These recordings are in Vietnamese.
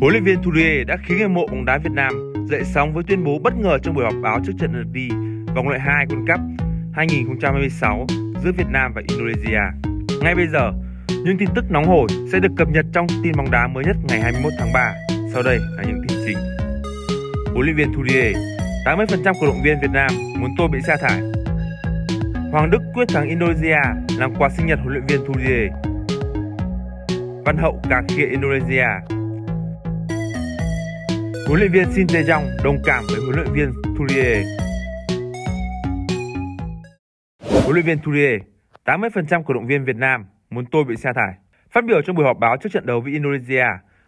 Huấn luyện viên Touré đã khiến người mộ bóng đá Việt Nam dậy sóng với tuyên bố bất ngờ trong buổi họp báo trước trận lượt đi vòng loại 2 World Cup 2026 giữa Việt Nam và Indonesia. Ngay bây giờ, những tin tức nóng hổi sẽ được cập nhật trong tin bóng đá mới nhất ngày 21 tháng 3. Sau đây là những tin chính. Huấn luyện viên Touré, 80% cổ động viên Việt Nam muốn tôi bị sa thải. Hoàng Đức quyết thắng Indonesia làm quà sinh nhật huấn luyện viên Touré. Văn Hậu cà khịa Indonesia Huấn luyện viên Shin Tae-jong đồng cảm với huấn luyện viên Thurie. Huấn luyện viên Thurie, 80% cổ động viên Việt Nam muốn tôi bị sa thải. Phát biểu trong buổi họp báo trước trận đấu với Indonesia,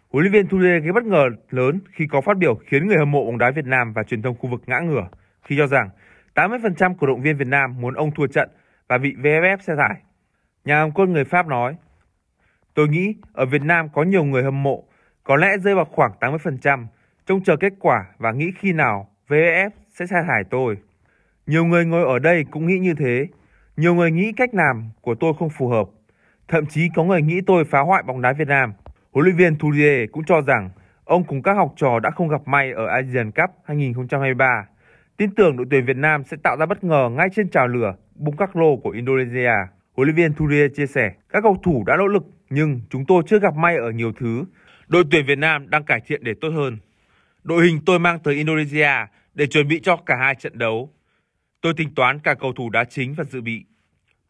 huấn luyện viên Thurie gây bất ngờ lớn khi có phát biểu khiến người hâm mộ bóng đá Việt Nam và truyền thông khu vực ngã ngửa khi cho rằng 80% cổ động viên Việt Nam muốn ông thua trận và bị VFF sa thải. Nhà làm quân người Pháp nói, Tôi nghĩ ở Việt Nam có nhiều người hâm mộ, có lẽ rơi vào khoảng 80%, Trông chờ kết quả và nghĩ khi nào VFF e sẽ sa thải tôi. Nhiều người ngồi ở đây cũng nghĩ như thế. Nhiều người nghĩ cách làm của tôi không phù hợp. Thậm chí có người nghĩ tôi phá hoại bóng đá Việt Nam. Huấn luyện viên Thurier cũng cho rằng ông cùng các học trò đã không gặp may ở Asian Cup 2023. Tin tưởng đội tuyển Việt Nam sẽ tạo ra bất ngờ ngay trên trào lửa Bung Các Lô của Indonesia. Huấn luyện viên Thurier chia sẻ, các cầu thủ đã nỗ lực nhưng chúng tôi chưa gặp may ở nhiều thứ. Đội tuyển Việt Nam đang cải thiện để tốt hơn đội hình tôi mang tới Indonesia để chuẩn bị cho cả hai trận đấu. Tôi tính toán cả cầu thủ đá chính và dự bị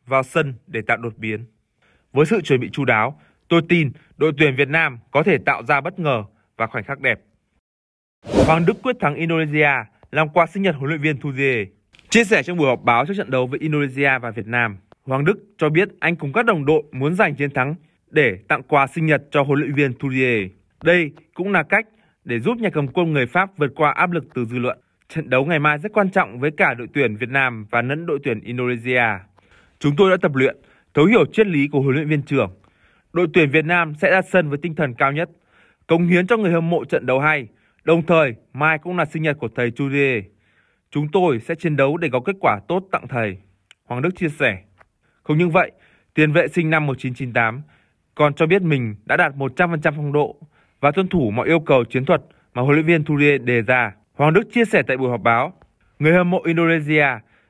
vào sân để tạo đột biến. Với sự chuẩn bị chu đáo, tôi tin đội tuyển Việt Nam có thể tạo ra bất ngờ và khoảnh khắc đẹp. Hoàng Đức quyết thắng Indonesia làm quà sinh nhật huấn luyện viên Thu Dê. Chia sẻ trong buổi họp báo trước trận đấu với Indonesia và Việt Nam, Hoàng Đức cho biết anh cùng các đồng đội muốn giành chiến thắng để tặng quà sinh nhật cho huấn luyện viên Thu Dê. Đây cũng là cách để giúp nhà cầm quân người Pháp vượt qua áp lực từ dư luận. Trận đấu ngày mai rất quan trọng với cả đội tuyển Việt Nam và lẫn đội tuyển Indonesia. Chúng tôi đã tập luyện, thấu hiểu triết lý của huấn luyện viên trưởng. Đội tuyển Việt Nam sẽ ra sân với tinh thần cao nhất, cống hiến cho người hâm mộ trận đấu hay. Đồng thời, mai cũng là sinh nhật của thầy Chu Chúng tôi sẽ chiến đấu để có kết quả tốt tặng thầy. Hoàng Đức chia sẻ. Không những vậy, tiền vệ sinh năm 1998 còn cho biết mình đã đạt 100% phong độ và tuân thủ mọi yêu cầu chiến thuật mà huấn luyện viên Thure đề ra. Hoàng Đức chia sẻ tại buổi họp báo, người hâm mộ Indonesia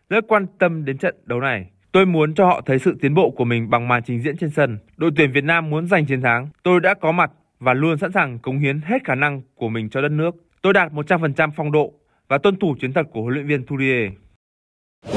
rất quan tâm đến trận đấu này. Tôi muốn cho họ thấy sự tiến bộ của mình bằng màn trình diễn trên sân. Đội tuyển Việt Nam muốn giành chiến thắng. Tôi đã có mặt và luôn sẵn sàng cống hiến hết khả năng của mình cho đất nước. Tôi đạt 100% phong độ và tuân thủ chiến thuật của huấn luyện viên Thure.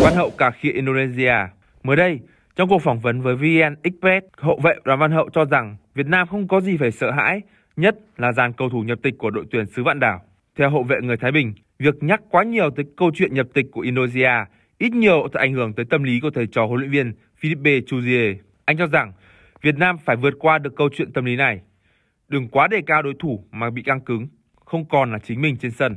Văn Hậu cả khịa Indonesia Mới đây, trong cuộc phỏng vấn với VN Express, hậu vệ Đoàn Văn Hậu cho rằng Việt Nam không có gì phải sợ hãi nhất là dàn cầu thủ nhập tịch của đội tuyển xứ Vạn Đảo. Theo hậu vệ người Thái Bình, việc nhắc quá nhiều tới câu chuyện nhập tịch của Indonesia ít nhiều sẽ ảnh hưởng tới tâm lý của thầy trò huấn luyện viên Philippe Chuzier. Anh cho rằng Việt Nam phải vượt qua được câu chuyện tâm lý này. Đừng quá đề cao đối thủ mà bị căng cứng, không còn là chính mình trên sân.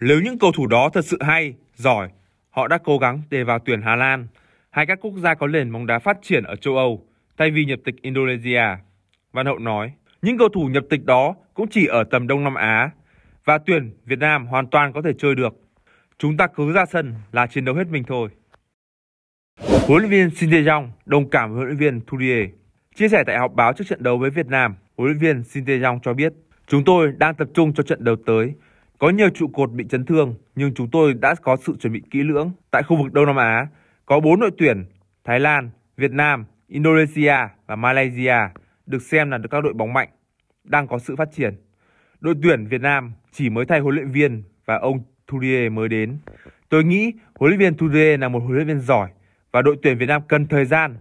Nếu những cầu thủ đó thật sự hay, giỏi, họ đã cố gắng để vào tuyển Hà Lan hay các quốc gia có nền bóng đá phát triển ở châu Âu thay vì nhập tịch Indonesia. Văn Hậu nói. Những cầu thủ nhập tịch đó cũng chỉ ở tầm Đông Nam Á và tuyển Việt Nam hoàn toàn có thể chơi được. Chúng ta cứ ra sân là chiến đấu hết mình thôi. Huấn luyện viên Shin Tae-yong đồng cảm với huấn luyện viên Thurie. Chia sẻ tại họp báo trước trận đấu với Việt Nam, huấn luyện viên Shin Tae-yong cho biết Chúng tôi đang tập trung cho trận đấu tới. Có nhiều trụ cột bị chấn thương, nhưng chúng tôi đã có sự chuẩn bị kỹ lưỡng. Tại khu vực Đông Nam Á, có 4 đội tuyển Thái Lan, Việt Nam, Indonesia và Malaysia được xem là được các đội bóng mạnh, đang có sự phát triển. Đội tuyển Việt Nam chỉ mới thay huấn luyện viên và ông Thurier mới đến. Tôi nghĩ huấn luyện viên Thurier là một huấn luyện viên giỏi và đội tuyển Việt Nam cần thời gian.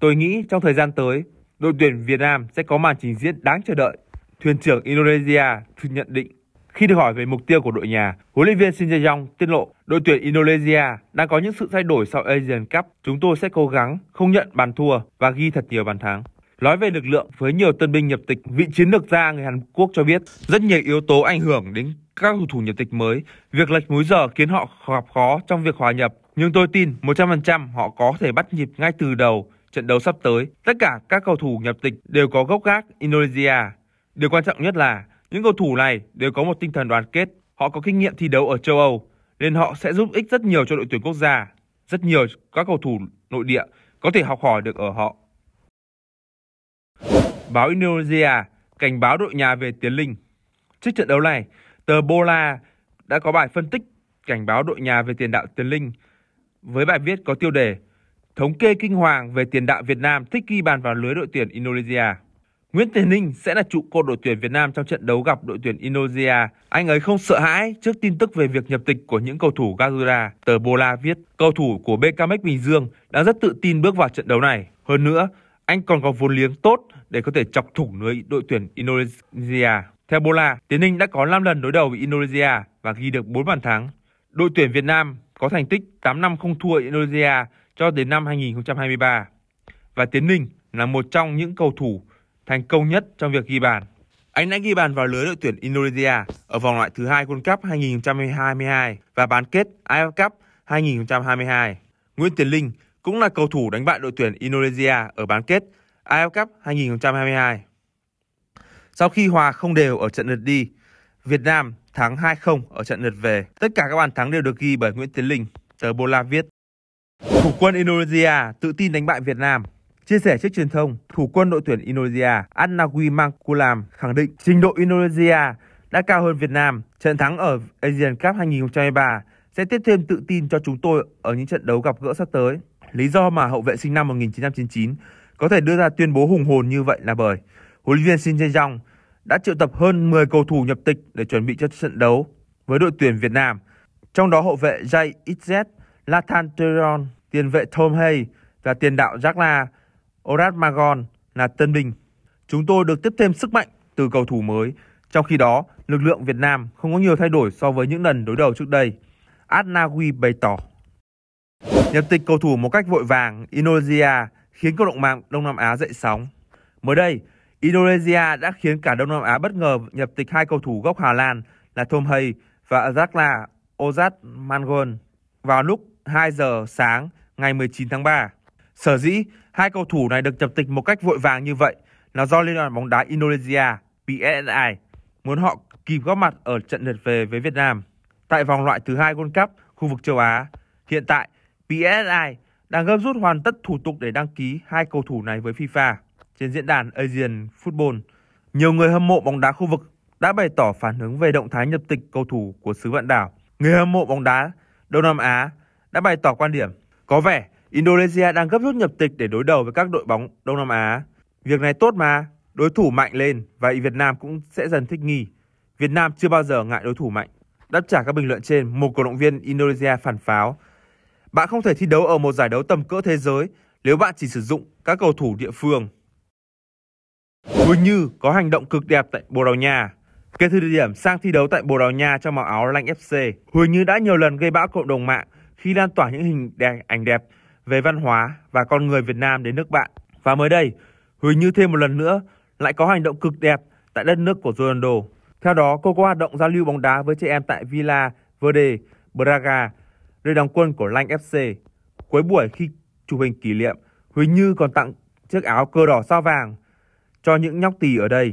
Tôi nghĩ trong thời gian tới, đội tuyển Việt Nam sẽ có màn trình diễn đáng chờ đợi. Thuyền trưởng Indonesia nhận định khi được hỏi về mục tiêu của đội nhà, huấn luyện viên Shin Jae-yong tiết lộ đội tuyển Indonesia đang có những sự thay đổi sau Asian Cup. Chúng tôi sẽ cố gắng không nhận bàn thua và ghi thật nhiều bàn thắng. Nói về lực lượng với nhiều tân binh nhập tịch, vị chiến lược gia người Hàn Quốc cho biết rất nhiều yếu tố ảnh hưởng đến các cầu thủ nhập tịch mới. Việc lệch múi giờ khiến họ gặp khó trong việc hòa nhập. Nhưng tôi tin 100% họ có thể bắt nhịp ngay từ đầu trận đấu sắp tới. Tất cả các cầu thủ nhập tịch đều có gốc gác Indonesia. Điều quan trọng nhất là những cầu thủ này đều có một tinh thần đoàn kết. Họ có kinh nghiệm thi đấu ở châu Âu nên họ sẽ giúp ích rất nhiều cho đội tuyển quốc gia. Rất nhiều các cầu thủ nội địa có thể học hỏi được ở họ. Báo Indonesia cảnh báo đội nhà về Tiến Linh. Trước trận đấu này, tờ Bola đã có bài phân tích cảnh báo đội nhà về tiền đạo Tiến Linh với bài viết có tiêu đề Thống kê kinh hoàng về tiền đạo Việt Nam thích ghi bàn vào lưới đội tuyển Indonesia. Nguyễn Tiến Linh sẽ là trụ cột đội tuyển Việt Nam trong trận đấu gặp đội tuyển Indonesia. Anh ấy không sợ hãi trước tin tức về việc nhập tịch của những cầu thủ Garuda. Tờ Bola viết, cầu thủ của BKMX Bình Dương đã rất tự tin bước vào trận đấu này. Hơn nữa, anh còn có vốn liếng tốt để có thể chọc thủng lưới đội tuyển Indonesia. Theo Bola, Tiến Ninh đã có 5 lần đối đầu với Indonesia và ghi được 4 bàn thắng. Đội tuyển Việt Nam có thành tích 8 năm không thua Indonesia cho đến năm 2023. Và Tiến Ninh là một trong những cầu thủ thành công nhất trong việc ghi bàn. Anh đã ghi bàn vào lưới đội tuyển Indonesia ở vòng loại thứ hai World Cup 2022 và bán kết AFF Cup 2022. Nguyễn Tiến Linh cũng là cầu thủ đánh bại đội tuyển Indonesia ở bán kết AFF Cup 2022. Sau khi hòa không đều ở trận lượt đi, Việt Nam thắng 2-0 ở trận lượt về. Tất cả các bàn thắng đều được ghi bởi Nguyễn Tiến Linh, tờ Bola viết. Thủ quân Indonesia tự tin đánh bại Việt Nam. Chia sẻ trước truyền thông, thủ quân đội tuyển Indonesia Annawi Mangkulam khẳng định trình độ Indonesia đã cao hơn Việt Nam. Trận thắng ở Asian Cup 2023 sẽ tiếp thêm tự tin cho chúng tôi ở những trận đấu gặp gỡ sắp tới lý do mà hậu vệ sinh năm 1999 có thể đưa ra tuyên bố hùng hồn như vậy là bởi huấn luyện viên Shin Jae-jong đã triệu tập hơn 10 cầu thủ nhập tịch để chuẩn bị cho trận đấu với đội tuyển Việt Nam. Trong đó hậu vệ Jay Itz, Lathan Teron, tiền vệ Tom Hay và tiền đạo Jackla Orat Magon là tân binh. Chúng tôi được tiếp thêm sức mạnh từ cầu thủ mới. Trong khi đó, lực lượng Việt Nam không có nhiều thay đổi so với những lần đối đầu trước đây. Adnawi bày tỏ. Nhập tịch cầu thủ một cách vội vàng Indonesia khiến cộng đồng mạng Đông Nam Á dậy sóng. Mới đây, Indonesia đã khiến cả Đông Nam Á bất ngờ nhập tịch hai cầu thủ gốc Hà Lan là Tom Hay và Azakla Ozat Mangon vào lúc 2 giờ sáng ngày 19 tháng 3. Sở dĩ hai cầu thủ này được nhập tịch một cách vội vàng như vậy là do Liên đoàn bóng đá Indonesia PSSI muốn họ kịp góp mặt ở trận lượt về với Việt Nam tại vòng loại thứ hai World Cup khu vực châu Á. Hiện tại, PSI đang gấp rút hoàn tất thủ tục để đăng ký hai cầu thủ này với FIFA. Trên diễn đàn Asian Football, nhiều người hâm mộ bóng đá khu vực đã bày tỏ phản ứng về động thái nhập tịch cầu thủ của xứ vạn đảo. Người hâm mộ bóng đá Đông Nam Á đã bày tỏ quan điểm có vẻ Indonesia đang gấp rút nhập tịch để đối đầu với các đội bóng Đông Nam Á. Việc này tốt mà, đối thủ mạnh lên và Việt Nam cũng sẽ dần thích nghi. Việt Nam chưa bao giờ ngại đối thủ mạnh. Đáp trả các bình luận trên, một cổ động viên Indonesia phản pháo bạn không thể thi đấu ở một giải đấu tầm cỡ thế giới nếu bạn chỉ sử dụng các cầu thủ địa phương. Huỳnh Như có hành động cực đẹp tại Bồ Đào Nha. Kể từ thời điểm sang thi đấu tại Bồ Đào Nha trong màu áo Lanh FC, Huỳnh Như đã nhiều lần gây bão cộng đồng mạng khi lan tỏa những hình đẹp, ảnh đẹp về văn hóa và con người Việt Nam đến nước bạn. Và mới đây, Huỳnh Như thêm một lần nữa lại có hành động cực đẹp tại đất nước của Ronaldo. Theo đó, cô có hoạt động giao lưu bóng đá với trẻ em tại Villa Verde, Braga nơi đóng quân của Lanh FC. Cuối buổi khi chụp hình kỷ niệm, Huỳnh Như còn tặng chiếc áo cờ đỏ sao vàng cho những nhóc tỳ ở đây.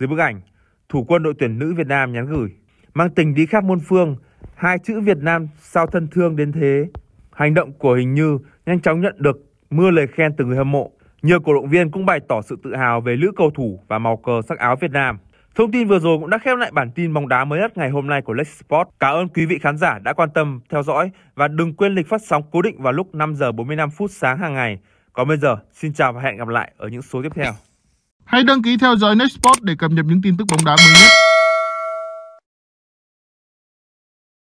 Dưới bức ảnh, thủ quân đội tuyển nữ Việt Nam nhắn gửi, mang tình đi khắp muôn phương, hai chữ Việt Nam sao thân thương đến thế. Hành động của Hình Như nhanh chóng nhận được mưa lời khen từ người hâm mộ. Nhiều cổ động viên cũng bày tỏ sự tự hào về nữ cầu thủ và màu cờ sắc áo Việt Nam. Thông tin vừa rồi cũng đã khép lại bản tin bóng đá mới nhất ngày hôm nay của Lex Sport. Cảm ơn quý vị khán giả đã quan tâm, theo dõi và đừng quên lịch phát sóng cố định vào lúc 5 giờ 45 phút sáng hàng ngày. Còn bây giờ, xin chào và hẹn gặp lại ở những số tiếp theo. Hãy đăng ký theo dõi Lex Sport để cập nhật những tin tức bóng đá mới nhất.